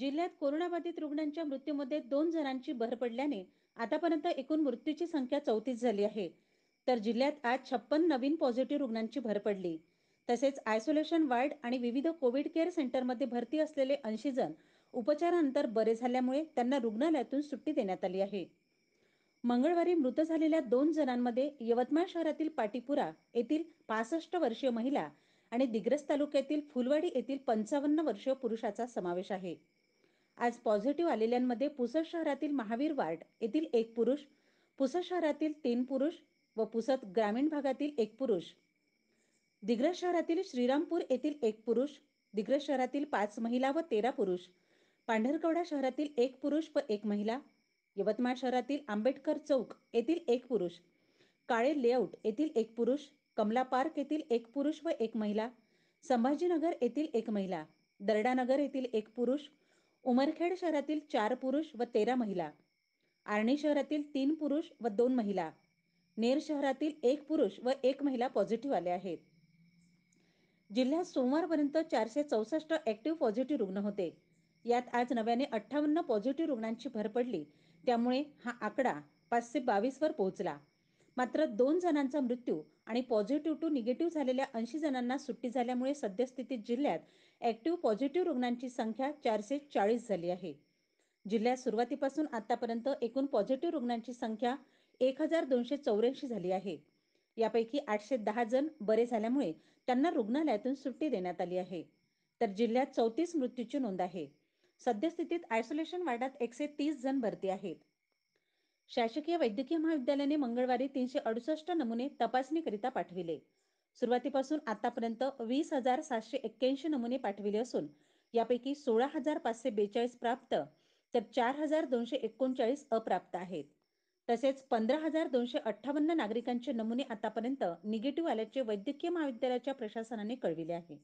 जिल्ह्यात कोरोनाबाधित रुग्णांच्या मृत्यूमध्ये दोन जणांची भर पडल्याने आतापर्यंत एकूण मृत्यूची संख्या चौतीस झाली आहे तर जिल्ह्यात आज छप्पन नवीन पॉझिटिव्ह रुग्णांची भर पडली तसेच आयसोलेशन वार्ड आणि विविध कोविड केअर सेंटरमध्ये भरती असलेले ऐंशी जण उपचारानंतर बरे झाल्यामुळे त्यांना रुग्णालयातून सुट्टी देण्यात आली आहे मंगळवारी मृत झालेल्या दोन जणांमध्ये यवतमाळ शहरातील पाटीपुरा येथील पासष्ट वर्षीय महिला आणि दिग्रस तालुक्यातील फुलवाडी येथील पंचावन्न वर्षीय पुरुषाचा समावेश आहे आज पॉझिटिव्ह आलेल्यांमध्ये पुसद शहरातील महावीर वार्ड येथील एक पुरुष पुसद शहरातील तीन पुरुष व पुसद ग्रामीण भागातील एक पुरुष दिग्रस शहरातील श्रीरामपूर येथील एक पुरुष दिग्रस शहरातील पाच महिला व तेरा पुरुष पांढरकवडा शहरातील एक पुरुष व एक महिला यवतमाळ शहरातील आंबेडकर चौक येथील एक पुरुष काळे लेआउट येथील एक पुरुष कमला पार्क येथील एक पुरुष व एक महिला संभाजीनगर येथील एक महिला दर्डानगर येथील एक पुरुष उमरखेड शहरातील चार पुरुष व तेरा महिला आर्णी शहरातील तीन पुरुष व दोन महिला नेर शहरातील एक पुरुष व एक महिला पॉझिटिव्ह आले आहेत जिल्ह्यात सोमवारपर्यंत चारशे चौसष्ट ऍक्टिव्ह पॉझिटिव्ह रुग्ण होते यात आज नव्याने अठ्ठावन्न पॉझिटिव्ह रुग्णांची भर पडली त्यामुळे हा आकडा पाचशे बावीसवर पोहोचला मात्र दोन जणांचा मृत्यू आणि पॉझिटिव्ह टू निगेटिव्ह झालेल्या ऐंशी जणांना सुट्टी झाल्यामुळे सद्यस्थितीत जिल्ह्यात ऍक्टिव्ह पॉझिटिव्ह रुग्णांची संख्या चारशे चाळीस झाली आहे जिल्ह्यात सुरुवातीपासून आतापर्यंत एकूण पॉझिटिव्ह रुग्णांची संख्या एक हजार दोनशे चौऱ्याऐंशी झाली आहे यापैकी आठशे दहा जण बरे झाल्यामुळे त्यांना रुग्णालयातून सुट्टी देण्यात आली आहे तर जिल्ह्यात चौतीस मृत्यूची नोंद आहे सद्यस्थितीत आयसोलेशन वार्डात एकशे तीस जण भरती आहेत शासकीय वैद्यकीय महाविद्यालयाने मंगळवारी तीनशे अडुसष्ट नमुने तपासणीकरिता पाठविले सुरुवातीपासून आतापर्यंत वीस हजार सातशे एक्क्याऐंशी नमुने पाठविले असून यापैकी सोळा हजार पाचशे बेचाळीस प्राप्त तर चार हजार दोनशे एकोणचाळीस अप्राप्त आहेत तसेच पंधरा हजार दोनशे अठ्ठावन्न नागरिकांचे नमुने आतापर्यंत निगेटिव्ह आल्याचे वैद्यकीय महाविद्यालयाच्या प्रशासनाने कळविले आहे